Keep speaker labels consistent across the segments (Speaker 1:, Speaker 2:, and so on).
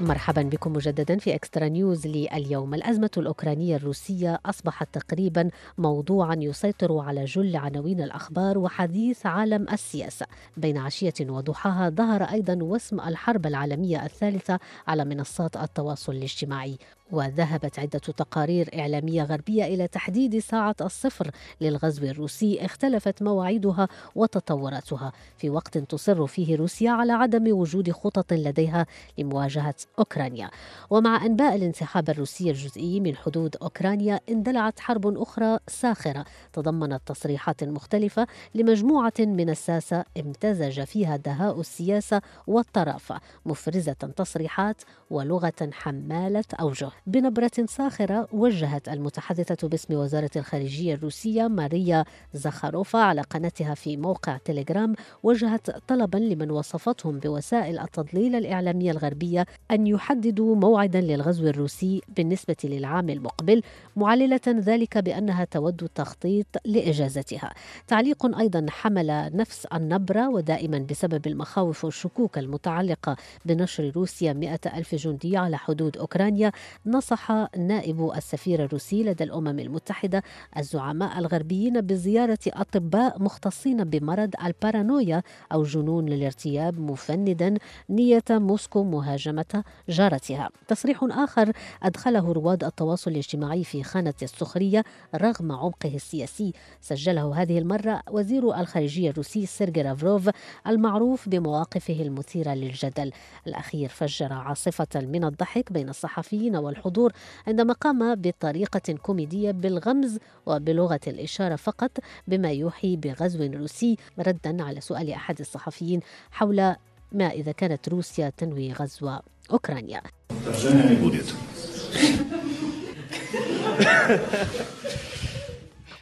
Speaker 1: مرحبا بكم مجددا في اكسترا نيوز لليوم الازمه الاوكرانيه الروسيه اصبحت تقريبا موضوعا يسيطر على جل عناوين الاخبار وحديث عالم السياسه بين عشيه وضحاها ظهر ايضا وسم الحرب العالميه الثالثه على منصات التواصل الاجتماعي وذهبت عدة تقارير إعلامية غربية إلى تحديد ساعة الصفر للغزو الروسي اختلفت مواعيدها وتطوراتها في وقت تصر فيه روسيا على عدم وجود خطط لديها لمواجهة أوكرانيا ومع أنباء الانسحاب الروسي الجزئي من حدود أوكرانيا اندلعت حرب أخرى ساخرة تضمنت تصريحات مختلفة لمجموعة من الساسة امتزج فيها دهاء السياسة والطرافة مفرزة تصريحات ولغة حمالة أوجه بنبرة ساخرة وجهت المتحدثة باسم وزارة الخارجية الروسية ماريا زخاروفا على قناتها في موقع تليجرام وجهت طلبا لمن وصفتهم بوسائل التضليل الإعلامية الغربية أن يحددوا موعدا للغزو الروسي بالنسبة للعام المقبل معللة ذلك بأنها تود التخطيط لإجازتها تعليق أيضا حمل نفس النبرة ودائما بسبب المخاوف والشكوك المتعلقة بنشر روسيا مئة ألف جندي على حدود أوكرانيا نصح نائب السفير الروسي لدى الأمم المتحدة الزعماء الغربيين بزيارة أطباء مختصين بمرض البارانويا أو جنون الارتياب مفندا نية موسكو مهاجمة جارتها تصريح آخر أدخله رواد التواصل الاجتماعي في خانة السخرية رغم عمقه السياسي سجله هذه المرة وزير الخارجية الروسي سيرجي رافروف المعروف بمواقفه المثيرة للجدل الأخير فجر عاصفة من الضحك بين الصحفيين وال الحضور عندما قام بطريقة كوميدية بالغمز وبلغة الإشارة فقط بما يوحي بغزو روسي ردا على سؤال أحد الصحفيين حول ما إذا كانت روسيا تنوي غزو أوكرانيا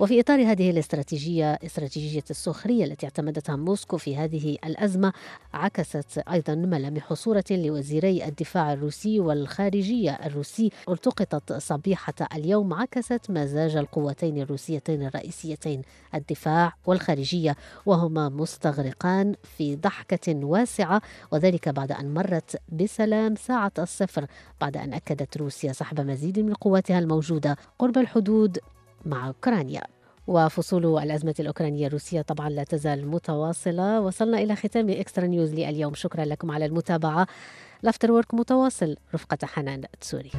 Speaker 1: وفي إطار هذه الاستراتيجية استراتيجية السخرية التي اعتمدتها موسكو في هذه الأزمة عكست أيضا ملامح صورة لوزيري الدفاع الروسي والخارجية الروسي التقطت صبيحة اليوم عكست مزاج القوتين الروسيتين الرئيسيتين الدفاع والخارجية وهما مستغرقان في ضحكة واسعة وذلك بعد أن مرت بسلام ساعة الصفر بعد أن أكدت روسيا سحب مزيد من قواتها الموجودة قرب الحدود مع أوكرانيا وفصول الأزمة الأوكرانية الروسية طبعا لا تزال متواصلة وصلنا إلى ختام إكسترا نيوز لليوم شكرا لكم على المتابعة لافتر وورك متواصل رفقة حنان تسوري